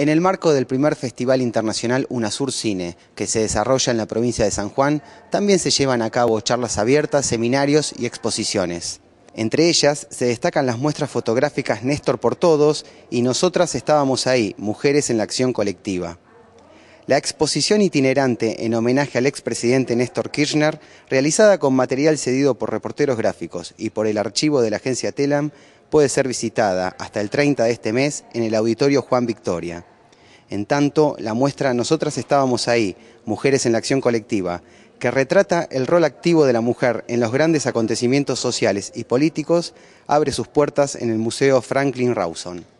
En el marco del primer Festival Internacional UNASUR Cine, que se desarrolla en la provincia de San Juan, también se llevan a cabo charlas abiertas, seminarios y exposiciones. Entre ellas se destacan las muestras fotográficas Néstor por Todos y Nosotras estábamos ahí, Mujeres en la Acción Colectiva. La exposición itinerante en homenaje al expresidente Néstor Kirchner, realizada con material cedido por reporteros gráficos y por el archivo de la agencia Telam, puede ser visitada hasta el 30 de este mes en el Auditorio Juan Victoria. En tanto, la muestra Nosotras estábamos ahí, Mujeres en la Acción Colectiva, que retrata el rol activo de la mujer en los grandes acontecimientos sociales y políticos, abre sus puertas en el Museo Franklin Rawson.